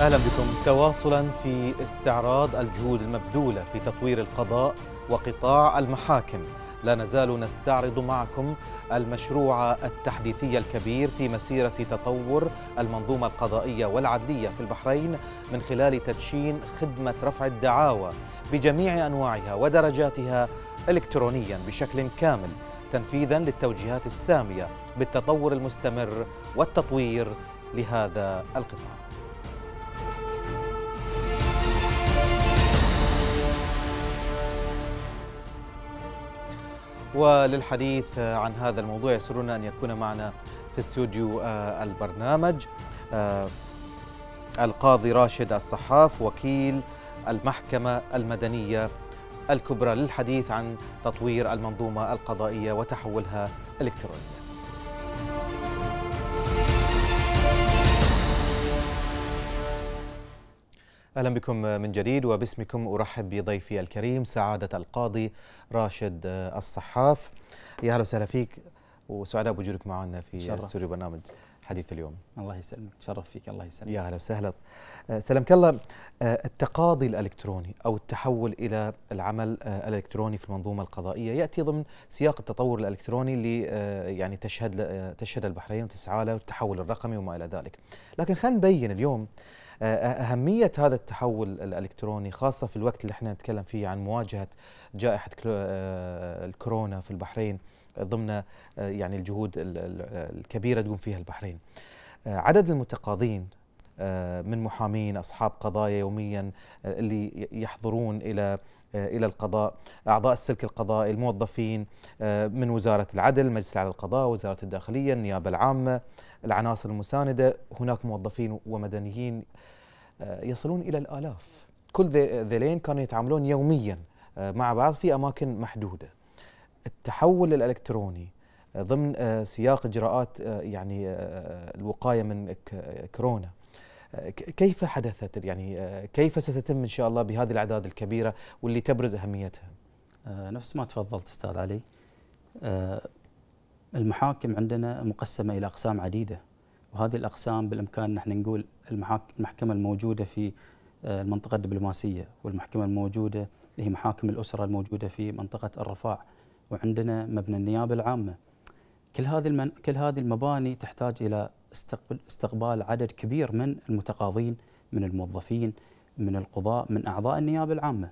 اهلا بكم تواصلا في استعراض الجهود المبذوله في تطوير القضاء وقطاع المحاكم لا نزال نستعرض معكم المشروع التحديثي الكبير في مسيره تطور المنظومه القضائيه والعدليه في البحرين من خلال تدشين خدمه رفع الدعاوى بجميع انواعها ودرجاتها الكترونيا بشكل كامل تنفيذا للتوجيهات الساميه بالتطور المستمر والتطوير لهذا القطاع وللحديث عن هذا الموضوع يسرنا أن يكون معنا في استوديو آه، البرنامج آه، القاضي راشد الصحاف وكيل المحكمة المدنية الكبرى للحديث عن تطوير المنظومة القضائية وتحولها إلكترونيا أهلا بكم من جديد وباسمكم أرحب بضيفي الكريم سعادة القاضي راشد الصحاف يا أهلا وسهلا فيك وسعداء بوجودك معنا في استوديو برنامج حديث اليوم الله يسلمك تشرف فيك الله يسلمك يا أهلا وسهلا أه، سلمك الله أه، التقاضي الإلكتروني أو التحول إلى العمل أه، الإلكتروني في المنظومة القضائية يأتي ضمن سياق التطور الإلكتروني اللي يعني تشهد تشهد البحرين وتسعى له التحول الرقمي وما إلى ذلك لكن خلينا نبين اليوم أهمية هذا التحول الإلكتروني خاصة في الوقت اللي احنا نتكلم فيه عن مواجهة جائحة آه، الكورونا في البحرين ضمن آه، يعني الجهود الكبيرة تقوم فيها البحرين آه، عدد المتقاضين آه، من محامين اصحاب قضايا يوميا آه، اللي يحضرون الى آه، الى القضاء اعضاء السلك القضائي الموظفين من وزاره العدل مجلس على القضاء وزاره الداخليه النيابه العامه العناصر المسانده هناك موظفين ومدنيين يصلون الى الالاف كل ذيلين كانوا يتعاملون يوميا مع بعض في اماكن محدوده التحول الالكتروني ضمن سياق اجراءات يعني الوقايه من كورونا كيف حدثت يعني آه، كيف ستتم ان شاء الله بهذه الاعداد الكبيره واللي تبرز اهميتها؟ آه، نفس ما تفضلت استاذ علي آه، المحاكم عندنا مقسمه الى اقسام عديده وهذه الاقسام بالامكان نحن نقول المحكمه الموجوده في المنطقه الدبلوماسيه والمحكمه الموجوده اللي هي محاكم الاسره الموجوده في منطقه الرفاع وعندنا مبنى النيابه العامه كل هذه المن... كل هذه المباني تحتاج الى استقبل... استقبال عدد كبير من المتقاضين من الموظفين من القضاء من اعضاء النيابه العامه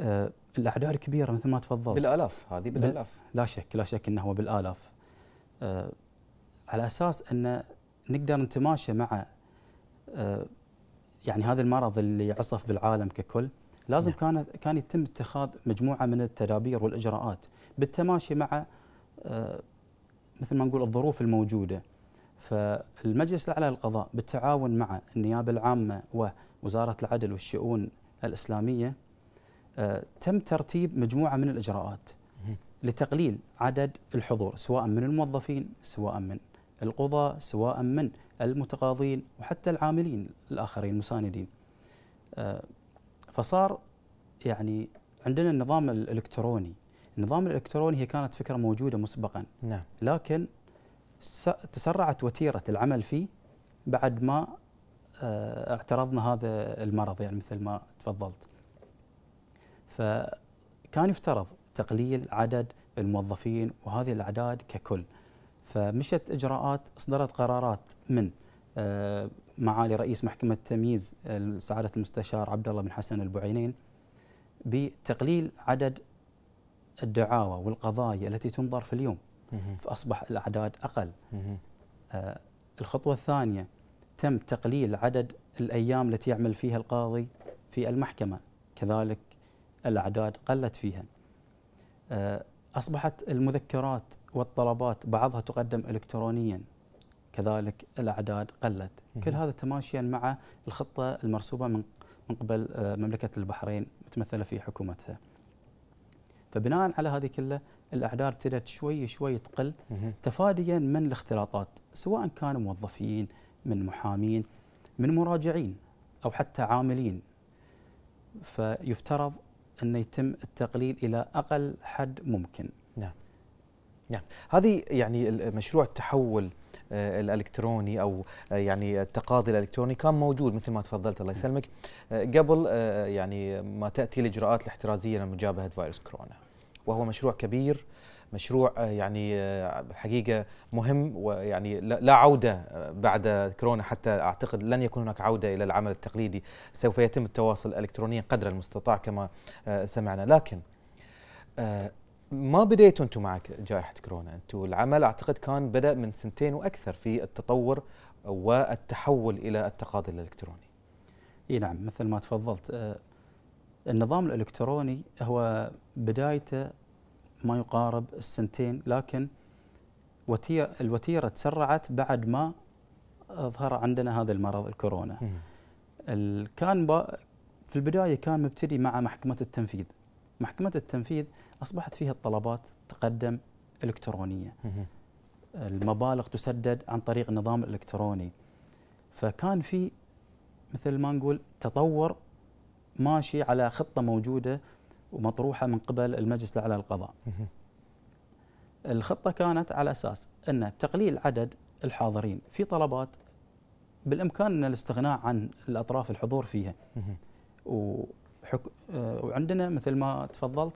آه الاعداد كبيره مثل ما تفضلت بالالاف هذه بالالاف لا شك لا شك انه هو بالالاف آه على اساس ان نقدر نتماشى مع آه يعني هذا المرض اللي عصف بالعالم ككل لازم نعم. كان كان يتم اتخاذ مجموعه من التدابير والاجراءات بالتماشي مع آه مثل ما نقول الظروف الموجوده فالمجلس الاعلى للقضاء بالتعاون مع النيابه العامه ووزاره العدل والشؤون الاسلاميه آه، تم ترتيب مجموعه من الاجراءات لتقليل عدد الحضور سواء من الموظفين سواء من القضاء سواء من المتقاضين وحتى العاملين الاخرين المساندين آه، فصار يعني عندنا النظام الالكتروني النظام الالكتروني هي كانت فكره موجوده مسبقا نعم. لكن تسرعت وتيره العمل فيه بعد ما آه، اعترضنا هذا المرض يعني مثل ما تفضلت فكان يفترض تقليل عدد الموظفين وهذه الاعداد ككل فمشت اجراءات اصدرت قرارات من آه، معالي رئيس محكمه التمييز آه، سعاده المستشار عبد الله بن حسن البعينين بتقليل عدد الدعاوى والقضايا التي تنظر في اليوم فأصبح الأعداد أقل آه الخطوة الثانية تم تقليل عدد الأيام التي يعمل فيها القاضي في المحكمة كذلك الأعداد قلت فيها آه أصبحت المذكرات والطلبات بعضها تقدم إلكترونيا كذلك الأعداد قلت كل هذا تماشيا مع الخطة المرسوبة من من قبل آه، مملكة البحرين متمثلة في حكومتها فبناء على هذه كلها الاعداد ابتدت شوي شوي تقل تفاديا من الاختلاطات سواء كانوا موظفين من محامين من مراجعين او حتى عاملين فيفترض أن يتم التقليل إلى أقل حد ممكن نعم نعم هذه يعني مشروع التحول آه، الالكتروني او آه، يعني التقاضي الالكتروني كان موجود مثل ما تفضلت الله يسلمك آه، قبل يعني ما تاتي الاجراءات الاحترازيه لمجابهه فيروس كورونا وهو مشروع كبير مشروع يعني الحقيقه مهم ويعني لا عوده بعد كورونا حتى اعتقد لن يكون هناك عوده الى العمل التقليدي سوف يتم التواصل الالكترونيا قدر المستطاع كما سمعنا لكن ما بديتوا انتم مع جائحه كورونا، انتم العمل اعتقد كان بدا من سنتين واكثر في التطور والتحول الى التقاضي الالكتروني. اي نعم مثل ما تفضلت أه، النظام الالكتروني هو بدايته ما يقارب السنتين لكن وتيرة الوتيره تسرعت بعد ما ظهر عندنا هذا المرض الكورونا. كان في البدايه كان مبتدي مع محكمه التنفيذ. محكمه التنفيذ اصبحت فيها الطلبات تقدم الكترونيه المبالغ تسدد عن طريق النظام الالكتروني فكان في مثل ما نقول تطور ماشي على خطه موجوده ومطروحه من قبل المجلس الاعلى للقضاء الخطه كانت على اساس ان تقليل عدد الحاضرين في طلبات بالامكان ان الاستغناء عن الاطراف الحضور فيها وحك... آه، وعندنا مثل ما تفضلت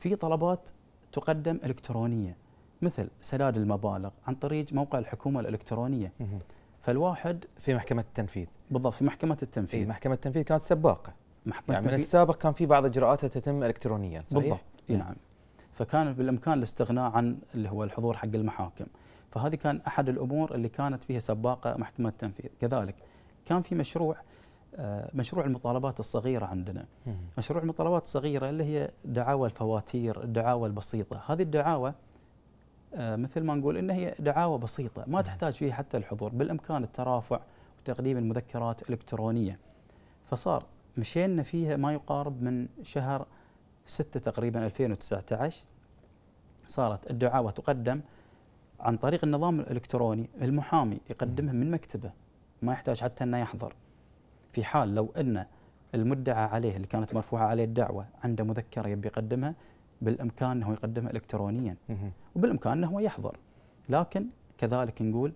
في طلبات تقدم الكترونيه مثل سداد المبالغ عن طريق موقع الحكومه الالكترونيه فالواحد في محكمه التنفيذ بالضبط في محكمه التنفيذ إيه محكمه التنفيذ كانت سباقه محكمه يعني من السابق كان في بعض اجراءاتها تتم الكترونيا صحيح بالضبط إيه نعم فكان بالامكان الاستغناء عن اللي هو الحضور حق المحاكم فهذه كان احد الامور اللي كانت فيها سباقه محكمه التنفيذ كذلك كان في مشروع آه، مشروع المطالبات الصغيرة عندنا مشروع المطالبات الصغيرة اللي هي دعاوى الفواتير الدعاوى البسيطة هذه الدعاوى آه، مثل ما نقول إن هي دعاوى بسيطة ما تحتاج فيها حتى الحضور بالإمكان الترافع وتقديم المذكرات الإلكترونية فصار مشينا فيها ما يقارب من شهر 6 تقريبا 2019 صارت الدعاوى تقدم عن طريق النظام الإلكتروني المحامي يقدمها من مكتبه ما يحتاج حتى أنه يحضر في حال لو أن المدعى عليه اللي كانت مرفوعة عليه الدعوة عنده مذكرة يبي يقدمها بالإمكان أنه يقدمها إلكترونيا وبالإمكان أنه هو يحضر لكن كذلك نقول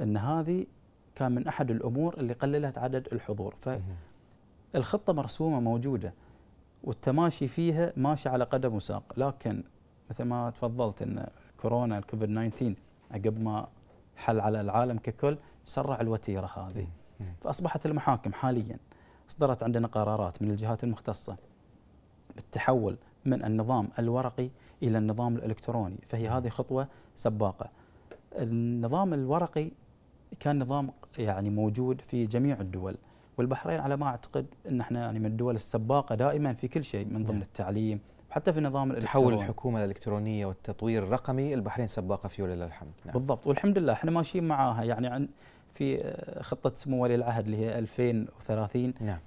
أن هذه كان من أحد الأمور اللي قللت عدد الحضور فالخطة مرسومة موجودة والتماشي فيها ماشي على قدم وساق لكن مثل ما تفضلت أن كورونا الكوفيد 19 عقب ما حل على العالم ككل سرع الوتيرة هذه فأصبحت المحاكم حاليا اصدرت عندنا قرارات من الجهات المختصة بالتحول من النظام الورقي إلى النظام الإلكتروني فهي هذه خطوة سباقة النظام الورقي كان نظام يعني موجود في جميع الدول والبحرين على ما اعتقد ان احنا يعني من الدول السباقه دائما في كل شيء من ضمن نعم. التعليم حتى في النظام الالكتروني تحول الحكومه الالكترونيه والتطوير الرقمي البحرين سباقه فيه ولله الحمد نعم. بالضبط والحمد لله احنا ماشيين معاها يعني عن في آه، خطه سمو ولي العهد اللي هي 2030 نعم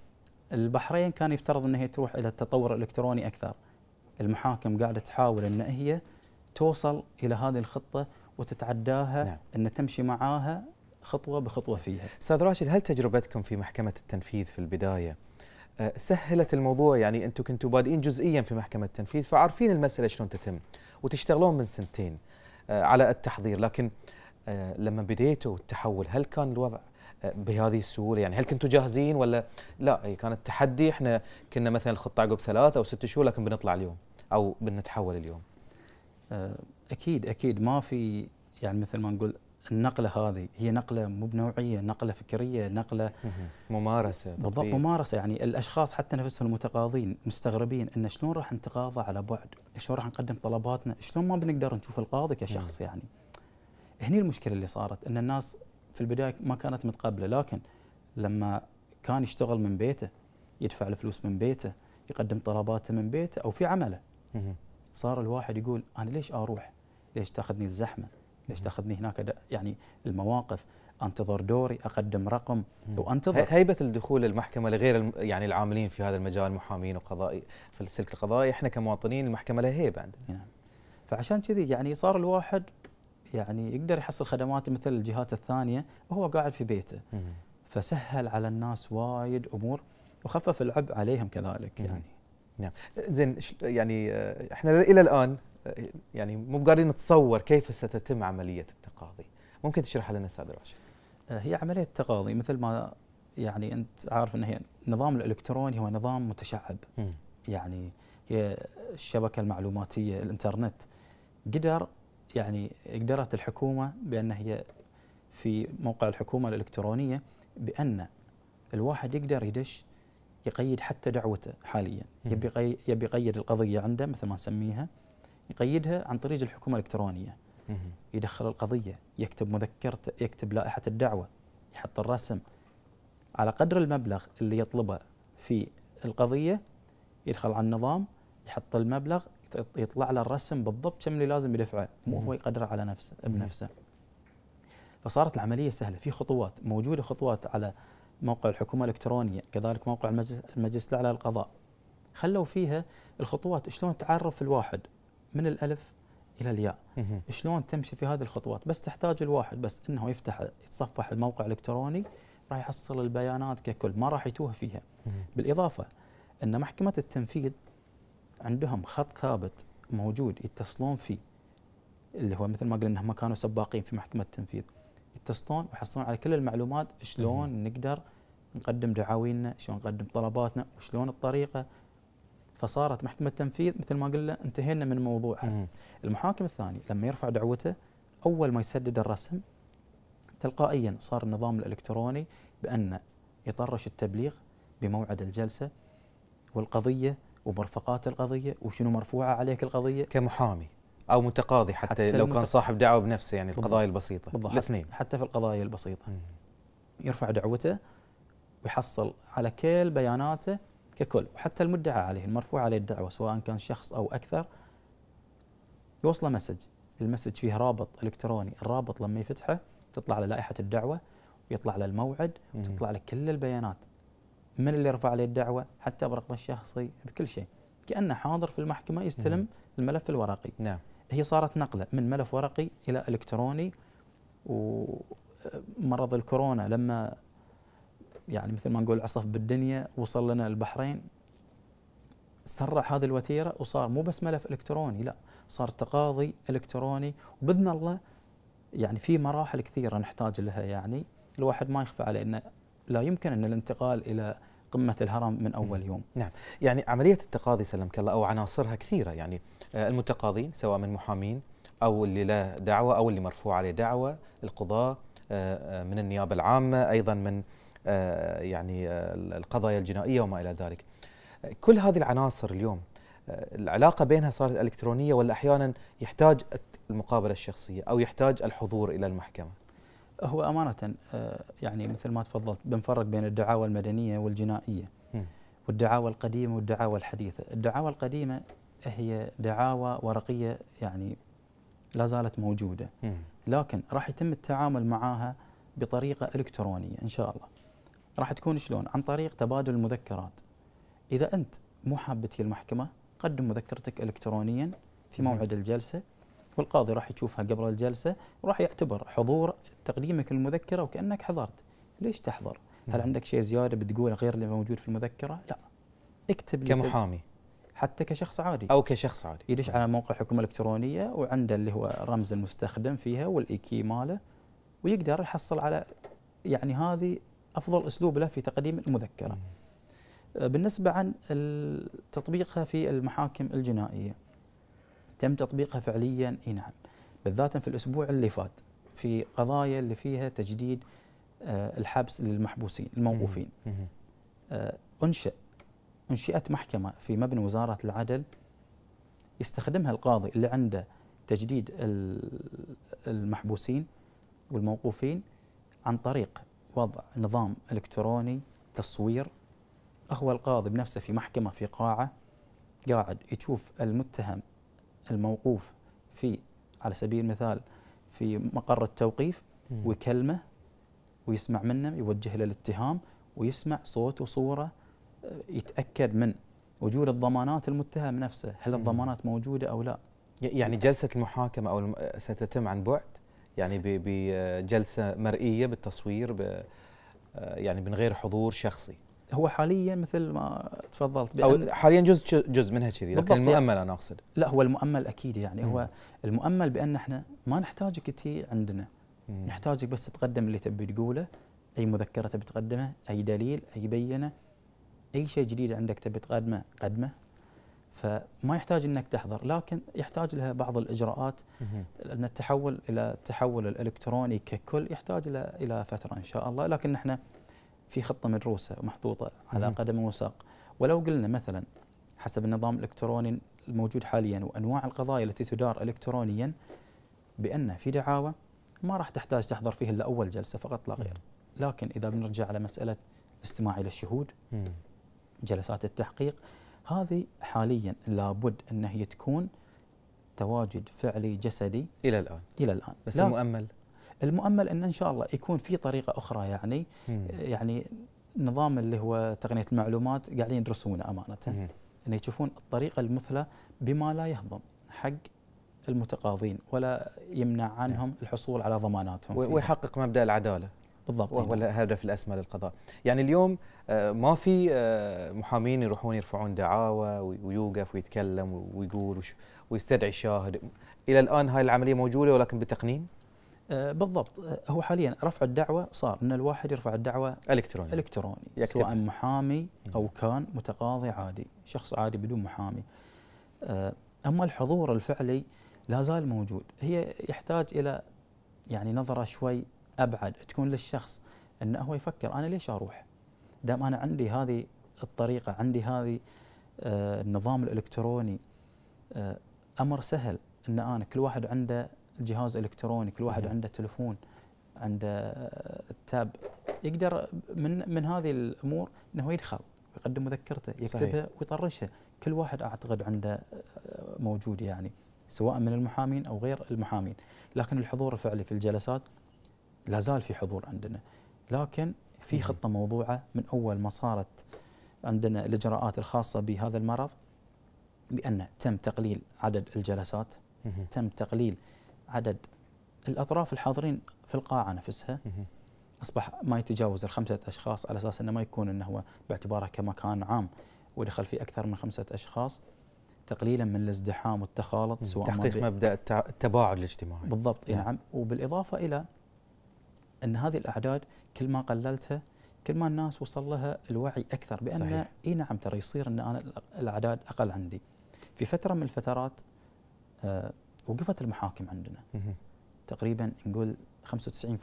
البحرين كان يفترض انها تروح الى التطور الالكتروني اكثر المحاكم قاعده تحاول ان هي توصل الى هذه الخطه وتتعداها نعم. ان تمشي معاها خطوه بخطوه فيها. استاذ راشد هل تجربتكم في محكمه التنفيذ في البدايه آه، سهلت الموضوع يعني انتم كنتوا بادئين جزئيا في محكمه التنفيذ فعارفين المساله شلون تتم وتشتغلون من سنتين آه، على التحضير لكن آه، لما بديتوا التحول هل كان الوضع آه، بهذه السهوله يعني هل كنتوا جاهزين ولا لا إيه، كانت تحدي احنا كنا مثلا الخطه عقب ثلاث او ست شهور لكن بنطلع اليوم او بنتحول اليوم آه، اكيد اكيد ما في يعني مثل ما نقول النقله هذه هي نقله مو بنوعيه نقله فكريه نقله ممارسه بالضبط ممارسه يعني الاشخاص حتى نفسهم المتقاضين مستغربين ان شلون راح نتقاضى على بعد شلون راح نقدم طلباتنا شلون ما بنقدر نشوف القاضي كشخص يعني هني المشكله اللي صارت ان الناس في البدايه ما كانت متقبله لكن لما كان يشتغل من بيته يدفع الفلوس من بيته يقدم طلباته من بيته او في عمله صار الواحد يقول انا ليش اروح؟ ليش تاخذني الزحمه؟ ليش تاخذني هناك يعني المواقف؟ انتظر دوري اقدم رقم وانتظر هيبه الدخول المحكمه لغير يعني العاملين في هذا المجال محامين وقضائي في السلك القضائي احنا كمواطنين المحكمه لها هيبه عندنا نعم. فعشان كذي يعني صار الواحد يعني يقدر يحصل خدمات مثل الجهات الثانيه وهو قاعد في بيته فسهل على الناس وايد امور وخفف العبء عليهم كذلك يعني نعم زين يعني آه، احنا الى الان آه، يعني مو قادرين نتصور كيف ستتم عمليه التقاضي ممكن تشرح لنا استاذ راشد آه، هي عمليه التقاضي مثل ما يعني انت عارف ان هي النظام الالكتروني هو نظام متشعب يعني هي الشبكه المعلوماتيه الانترنت قدر يعني قدرت الحكومة بأن هي في موقع الحكومة الإلكترونية بأن الواحد يقدر يدش يقيد حتى دعوته حاليا يبي يبي يقيد القضية عنده مثل ما نسميها يقيدها عن طريق الحكومة الإلكترونية يدخل القضية يكتب مذكرته يكتب لائحة الدعوة يحط الرسم على قدر المبلغ اللي يطلبه في القضية يدخل على النظام يحط المبلغ يطلع له الرسم بالضبط كم اللي لازم يدفعه مو هو يقدره على نفسه بنفسه فصارت العمليه سهله في خطوات موجوده خطوات على موقع الحكومه الالكترونيه كذلك موقع المجلس, المجلس الاعلى للقضاء خلوا فيها الخطوات شلون تعرف الواحد من الالف الى الياء شلون تمشي في هذه الخطوات بس تحتاج الواحد بس انه يفتح يتصفح الموقع الالكتروني راح يحصل البيانات ككل ما راح يتوه فيها بالاضافه ان محكمه التنفيذ عندهم خط ثابت موجود يتصلون فيه اللي هو مثل ما قلنا انهم كانوا سباقين في محكمه التنفيذ يتصلون ويحصلون على كل المعلومات شلون مم. نقدر نقدم دعاوينا شلون نقدم طلباتنا وشلون الطريقه فصارت محكمه التنفيذ مثل ما قلنا انتهينا من موضوعها المحاكم الثاني لما يرفع دعوته اول ما يسدد الرسم تلقائيا صار النظام الالكتروني بان يطرش التبليغ بموعد الجلسه والقضيه ومرفقات القضيه وشنو مرفوعه عليك القضيه كمحامي او متقاضي حتى, حتى لو كان صاحب دعوه بنفسه يعني القضايا البسيطه بالضبط الاثنين حتى في القضايا البسيطه يرفع دعوته ويحصل على كل بياناته ككل وحتى المدعى عليه المرفوع عليه الدعوه سواء كان شخص او اكثر يوصله مسج المسج فيه رابط الكتروني الرابط لما يفتحه تطلع على لائحه الدعوه ويطلع على الموعد وتطلع على كل البيانات من اللي رفع عليه الدعوه حتى برقمه الشخصي بكل شيء كانه حاضر في المحكمه يستلم الملف الورقي نعم هي صارت نقله من ملف ورقي الى الكتروني ومرض الكورونا لما يعني مثل ما نقول عصف بالدنيا وصل لنا البحرين سرع هذه الوتيره وصار مو بس ملف الكتروني لا صار تقاضي الكتروني وباذن الله يعني في مراحل كثيره نحتاج لها يعني الواحد ما يخفى عليه انه لا يمكن ان الانتقال الى قمه الهرم من اول يوم. نعم، يعني عمليه التقاضي سلمك الله او عناصرها كثيره يعني آه، المتقاضي سواء من محامين او اللي له دعوه او اللي مرفوع عليه دعوه، القضاه آه، آه، من النيابه العامه، ايضا من يعني القضايا الجنائيه وما الى ذلك. كل هذه العناصر اليوم العلاقه بينها صارت الكترونيه ولا احيانا يحتاج المقابله الشخصيه او يحتاج الحضور الى المحكمه؟ هو امانه آه، يعني مثل ما تفضلت بنفرق بين الدعاوى المدنيه والجنائيه والدعاوى القديمه والدعاوى الحديثه، الدعاوى القديمه هي دعاوى ورقيه يعني لا زالت موجوده لكن راح يتم التعامل معها بطريقه الكترونيه ان شاء الله. راح تكون شلون؟ عن طريق تبادل المذكرات. اذا انت مو حاب تجي المحكمه قدم مذكرتك الكترونيا في موعد الجلسه والقاضي راح يشوفها قبل الجلسه وراح يعتبر حضور تقديمك للمذكره وكانك حضرت ليش تحضر؟ هل عندك شيء زياده بتقوله غير اللي موجود في المذكره؟ لا اكتب كمحامي حتى كشخص عادي او كشخص عادي يدش نعم. على موقع الحكومه الالكترونيه وعنده اللي هو رمز المستخدم فيها والايكي ماله ويقدر يحصل على يعني هذه افضل اسلوب له في تقديم المذكره. بالنسبه عن تطبيقها في المحاكم الجنائيه تم تطبيقها فعليا اي نعم بالذات في الاسبوع اللي فات في قضايا اللي فيها تجديد آه، الحبس للمحبوسين الموقوفين آه، انشئ انشئت محكمه في مبنى وزاره العدل يستخدمها القاضي اللي عنده تجديد المحبوسين والموقوفين عن طريق وضع نظام الكتروني تصوير هو القاضي بنفسه في محكمه في قاعه قاعد يشوف المتهم الموقوف في على سبيل المثال في مقر التوقيف ويكلمه ويسمع منه يوجه له الاتهام ويسمع صوت وصوره آه، يتاكد من وجود الضمانات المتهم نفسه هل الضمانات موجوده او لا يعني جلسه المحاكمه او ستتم عن بعد يعني بجلسه آه، مرئيه بالتصوير آه، يعني من غير حضور شخصي هو حاليا مثل ما تفضلت أو حاليا جزء جزء منها كذي لكن المؤمل انا اقصد لا هو المؤمل اكيد يعني هو المؤمل بان احنا ما نحتاجك تي عندنا نحتاجك بس تقدم اللي تبي تقوله اي مذكره تبي تقدمه اي دليل اي بينه اي شيء جديد عندك تبي تقدمه قدمه فما يحتاج انك تحضر لكن يحتاج لها بعض الاجراءات لان التحول الى التحول الالكتروني ككل يحتاج الى الى فتره ان شاء الله لكن احنا في خطه مدروسه ومحطوطه على قدم وساق ولو قلنا مثلا حسب النظام الالكتروني الموجود حاليا وانواع القضايا التي تدار الكترونيا بان في دعاوى ما راح تحتاج تحضر فيها الا اول جلسه فقط لا غير لكن اذا بنرجع على مساله الاستماع الى الشهود جلسات التحقيق هذه حاليا لابد ان هي تكون تواجد فعلي جسدي الى الان الى الان بس المؤمل المؤمل ان ان شاء الله يكون في طريقه اخرى يعني مم. يعني نظام اللي هو تقنيه المعلومات قاعدين يدرسونه امانه مم. ان يشوفون الطريقه المثلى بما لا يهضم حق المتقاضين ولا يمنع عنهم مم. الحصول على ضماناتهم ويحقق مبدا العداله بالضبط وهو إيه. الهدف الاسمى للقضاء يعني اليوم آه، ما في آه، محامين يروحون يرفعون دعاوى ويوقف ويتكلم ويقول ويستدعي الشاهد الى الان هاي العمليه موجوده ولكن بتقنين آه، بالضبط آه، هو حاليا رفع الدعوه صار ان الواحد يرفع الدعوه الكتروني الكتروني يكتب. سواء محامي او كان متقاضي عادي شخص عادي بدون محامي آه، اما الحضور الفعلي لا زال موجود هي يحتاج الى يعني نظره شوي ابعد تكون للشخص انه هو يفكر انا ليش اروح دام انا عندي هذه الطريقه عندي هذه النظام الالكتروني امر سهل ان انا كل واحد عنده جهاز كل واحد عنده تلفون عنده تاب يقدر من من هذه الامور انه يدخل يقدم مذكرته يكتبها صحيح. ويطرشها كل واحد اعتقد عنده آه، موجود يعني سواء من المحامين او غير المحامين لكن الحضور الفعلي في الجلسات لا زال في حضور عندنا لكن في خطه موضوعه من اول ما صارت عندنا الاجراءات الخاصه بهذا المرض بان تم تقليل عدد الجلسات تم تقليل عدد الاطراف الحاضرين في القاعه نفسها اصبح ما يتجاوز الخمسه اشخاص على اساس انه ما يكون انه هو باعتباره كمكان عام ودخل فيه اكثر من خمسه اشخاص تقليلا من الازدحام والتخالط سواء تحقيق مبدا التباعد الاجتماعي بالضبط نعم يعني وبالاضافه الى ان هذه الاعداد كل ما قللتها كل ما الناس وصل لها الوعي اكثر بان اي نعم ترى يصير ان انا الاعداد اقل عندي في فتره من الفترات آه وقفت المحاكم عندنا تقريبا نقول 95%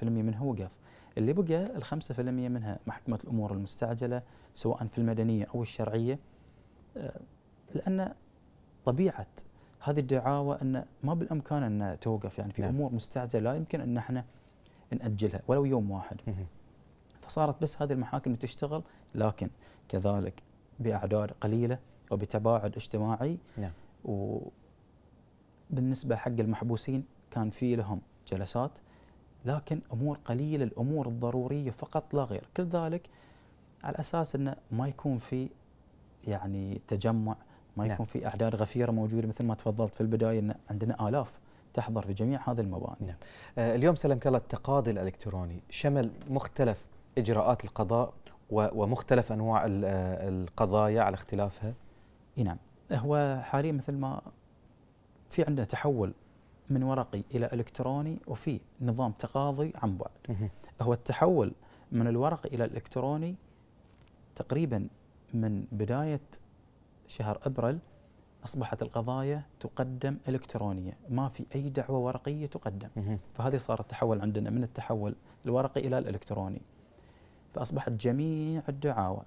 منها وقف اللي بقى ال 5% منها محكمة الأمور المستعجلة سواء في المدنية أو الشرعية آه، لأن طبيعة هذه الدعاوى أن ما بالإمكان أن توقف يعني في نعم. أمور مستعجلة لا يمكن أن احنا نأجلها ولو يوم واحد فصارت بس هذه المحاكم تشتغل لكن كذلك بأعداد قليلة وبتباعد اجتماعي نعم. بالنسبه حق المحبوسين كان في لهم جلسات لكن امور قليله الامور الضروريه فقط لا غير كل ذلك على اساس انه ما يكون في يعني تجمع ما يكون نعم. في اعداد غفيره موجوده مثل ما تفضلت في البدايه ان عندنا الاف تحضر في جميع هذه المباني. نعم. آه اليوم سلم كلا التقاضي الالكتروني شمل مختلف اجراءات القضاء ومختلف انواع آه، القضايا على اختلافها. نعم هو حاليا مثل ما في عندنا تحول من ورقي الى الكتروني وفي نظام تقاضي عن بعد هو التحول من الورقي الى الالكتروني تقريبا من بدايه شهر ابريل اصبحت القضايا تقدم الكترونيا ما في اي دعوه ورقيه تقدم فهذه صار التحول عندنا من التحول الورقي الى الالكتروني فاصبحت جميع الدعاوى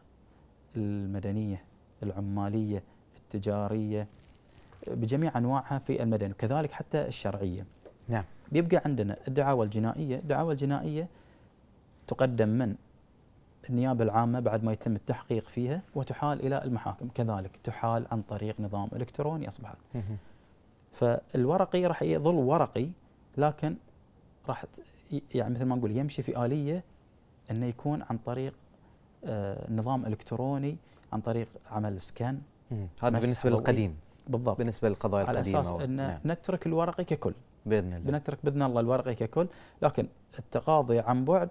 المدنيه العماليه التجاريه بجميع انواعها في المدن وكذلك حتى الشرعيه. نعم. بيبقى عندنا الدعاوى الجنائيه، الدعاوى الجنائيه تقدم من النيابه العامه بعد ما يتم التحقيق فيها وتحال الى المحاكم، كذلك تحال عن طريق نظام الكتروني اصبحت. فالورقي راح يظل ورقي لكن راح يعني مثل ما نقول يمشي في اليه انه يكون عن طريق آه، نظام الكتروني عن طريق عمل سكان هذا بالنسبه للقديم بالضبط بالنسبه للقضايا على اساس اساس ان نعم. نترك الورقي ككل باذن الله بنترك باذن الله الورقي ككل لكن التقاضي عن بعد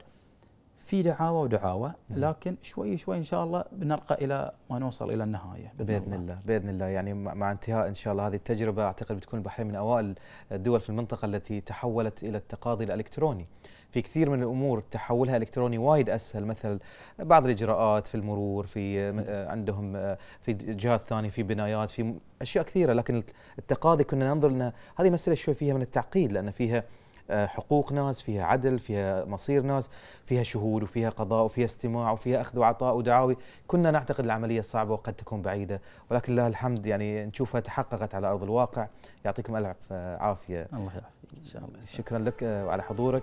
في دعاوى ودعاوى لكن شوي شوي ان شاء الله بنرقى الى ما نوصل الى النهايه باذن, بإذن الله. الله باذن الله يعني مع انتهاء ان شاء الله هذه التجربه اعتقد بتكون البحرين من اوائل الدول في المنطقه التي تحولت الى التقاضي الالكتروني في كثير من الامور تحولها الكتروني وايد اسهل مثل بعض الاجراءات في المرور في آه، عندهم آه، في جهات ثانيه في بنايات في اشياء كثيره لكن التقاضي كنا ننظر ان هذه مساله شوي فيها من التعقيد لان فيها آه، حقوق ناس فيها عدل فيها مصير ناس فيها شهود وفيها قضاء وفيها استماع وفيها أخذ وعطاء ودعاوي كنا نعتقد العملية صعبة وقد تكون بعيدة ولكن لله الحمد يعني نشوفها تحققت على أرض الواقع يعطيكم ألف آه، عافية الله يعافيك إن شاء الله شكرا لك وعلى آه، حضورك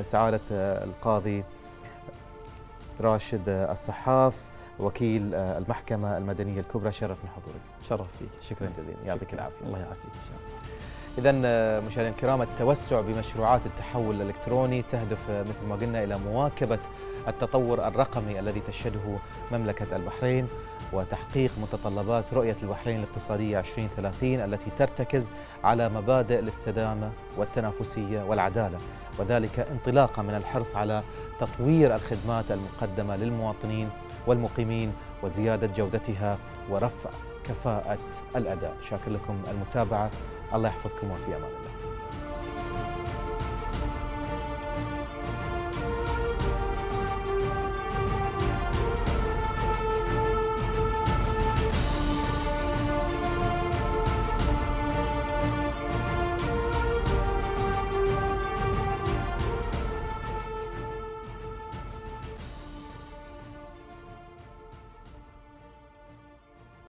سعادة القاضي راشد الصحاف وكيل المحكمة المدنية الكبرى شرفنا حضورك شرف فيك شكرا جزيلا يعطيك العافية الله يعافيك إن شاء الله إذا آه، مشاهدينا الكرام التوسع بمشروعات التحول الإلكتروني تهدف آه، مثل ما قلنا إلى مواكبة التطور الرقمي الذي تشهده مملكة البحرين وتحقيق متطلبات رؤية البحرين الاقتصادية 2030 التي ترتكز على مبادئ الاستدامة والتنافسية والعدالة وذلك انطلاقا من الحرص على تطوير الخدمات المقدمة للمواطنين والمقيمين وزيادة جودتها ورفع كفاءة الأداء شاكر لكم المتابعة الله يحفظكم وفي امان الله